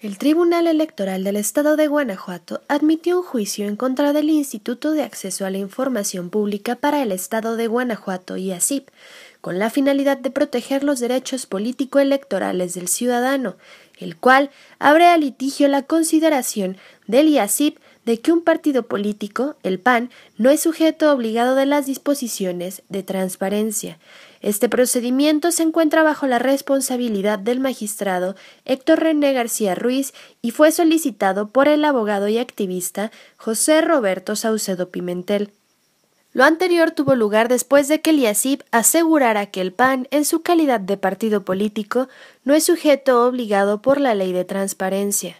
El Tribunal Electoral del Estado de Guanajuato admitió un juicio en contra del Instituto de Acceso a la Información Pública para el Estado de Guanajuato y con la finalidad de proteger los derechos político-electorales del ciudadano, el cual abre a litigio la consideración del IACIP de que un partido político, el PAN, no es sujeto obligado de las disposiciones de transparencia, este procedimiento se encuentra bajo la responsabilidad del magistrado Héctor René García Ruiz y fue solicitado por el abogado y activista José Roberto Saucedo Pimentel. Lo anterior tuvo lugar después de que IASIP asegurara que el PAN, en su calidad de partido político, no es sujeto obligado por la ley de transparencia.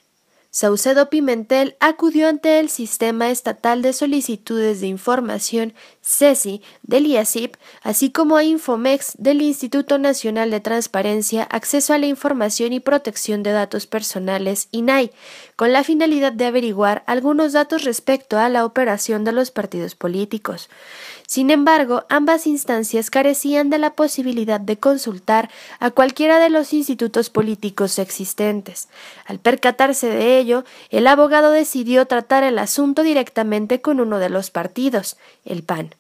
Saucedo Pimentel acudió ante el Sistema Estatal de Solicitudes de Información, CESI, del IASIP, así como a Infomex del Instituto Nacional de Transparencia, Acceso a la Información y Protección de Datos Personales, INAI, con la finalidad de averiguar algunos datos respecto a la operación de los partidos políticos. Sin embargo, ambas instancias carecían de la posibilidad de consultar a cualquiera de los institutos políticos existentes. Al percatarse de el abogado decidió tratar el asunto directamente con uno de los partidos, el PAN.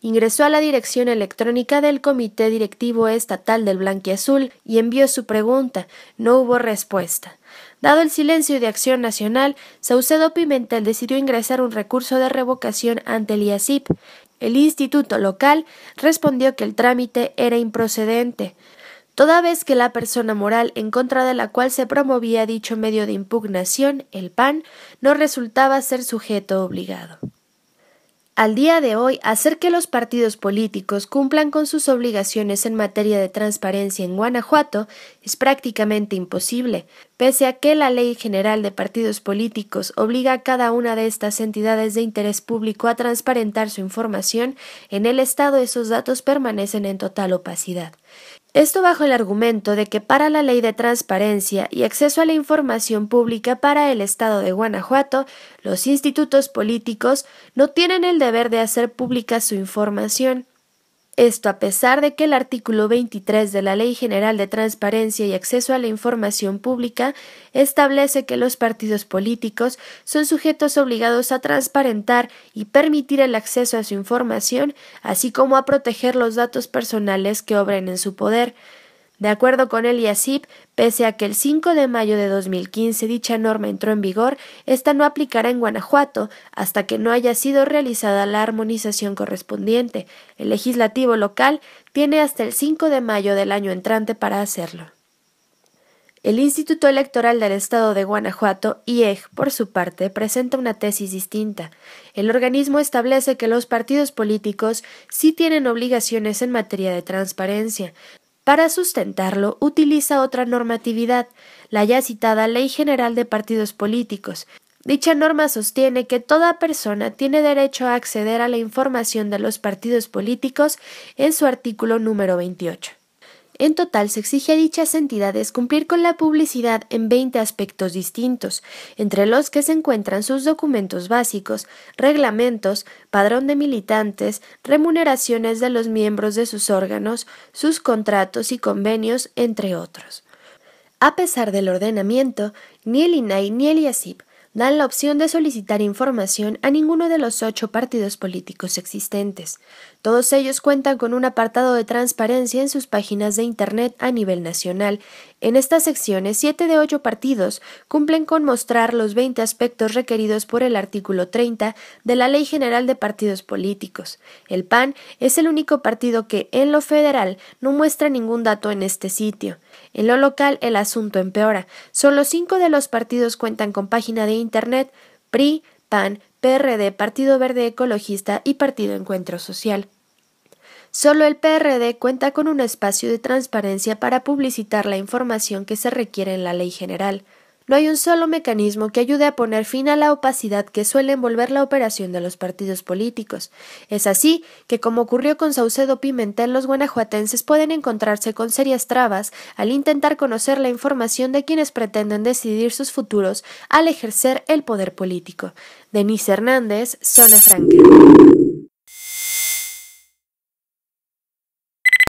Ingresó a la dirección electrónica del Comité Directivo Estatal del Blanquiazul y envió su pregunta. No hubo respuesta. Dado el silencio de Acción Nacional, Saucedo Pimentel decidió ingresar un recurso de revocación ante el IASIP. El instituto local respondió que el trámite era improcedente toda vez que la persona moral en contra de la cual se promovía dicho medio de impugnación, el PAN, no resultaba ser sujeto obligado. Al día de hoy, hacer que los partidos políticos cumplan con sus obligaciones en materia de transparencia en Guanajuato es prácticamente imposible, pese a que la Ley General de Partidos Políticos obliga a cada una de estas entidades de interés público a transparentar su información, en el Estado esos datos permanecen en total opacidad. Esto bajo el argumento de que para la ley de transparencia y acceso a la información pública para el Estado de Guanajuato, los institutos políticos no tienen el deber de hacer pública su información. Esto a pesar de que el artículo 23 de la Ley General de Transparencia y Acceso a la Información Pública establece que los partidos políticos son sujetos obligados a transparentar y permitir el acceso a su información, así como a proteger los datos personales que obren en su poder. De acuerdo con el IACIP, pese a que el 5 de mayo de 2015 dicha norma entró en vigor, esta no aplicará en Guanajuato hasta que no haya sido realizada la armonización correspondiente. El legislativo local tiene hasta el 5 de mayo del año entrante para hacerlo. El Instituto Electoral del Estado de Guanajuato, IEG, por su parte, presenta una tesis distinta. El organismo establece que los partidos políticos sí tienen obligaciones en materia de transparencia, para sustentarlo, utiliza otra normatividad, la ya citada Ley General de Partidos Políticos. Dicha norma sostiene que toda persona tiene derecho a acceder a la información de los partidos políticos en su artículo número 28. En total, se exige a dichas entidades cumplir con la publicidad en 20 aspectos distintos, entre los que se encuentran sus documentos básicos, reglamentos, padrón de militantes, remuneraciones de los miembros de sus órganos, sus contratos y convenios, entre otros. A pesar del ordenamiento, ni el INAI ni el IASIP dan la opción de solicitar información a ninguno de los ocho partidos políticos existentes. Todos ellos cuentan con un apartado de transparencia en sus páginas de Internet a nivel nacional. En estas secciones, siete de ocho partidos cumplen con mostrar los 20 aspectos requeridos por el artículo 30 de la Ley General de Partidos Políticos. El PAN es el único partido que, en lo federal, no muestra ningún dato en este sitio. En lo local, el asunto empeora. Solo cinco de los partidos cuentan con página de Internet, PRI, PAN, PRD, Partido Verde Ecologista y Partido Encuentro Social. Solo el PRD cuenta con un espacio de transparencia para publicitar la información que se requiere en la ley general. No hay un solo mecanismo que ayude a poner fin a la opacidad que suele envolver la operación de los partidos políticos. Es así que, como ocurrió con Saucedo Pimentel, los guanajuatenses pueden encontrarse con serias trabas al intentar conocer la información de quienes pretenden decidir sus futuros al ejercer el poder político. Denise Hernández, Zona Franca.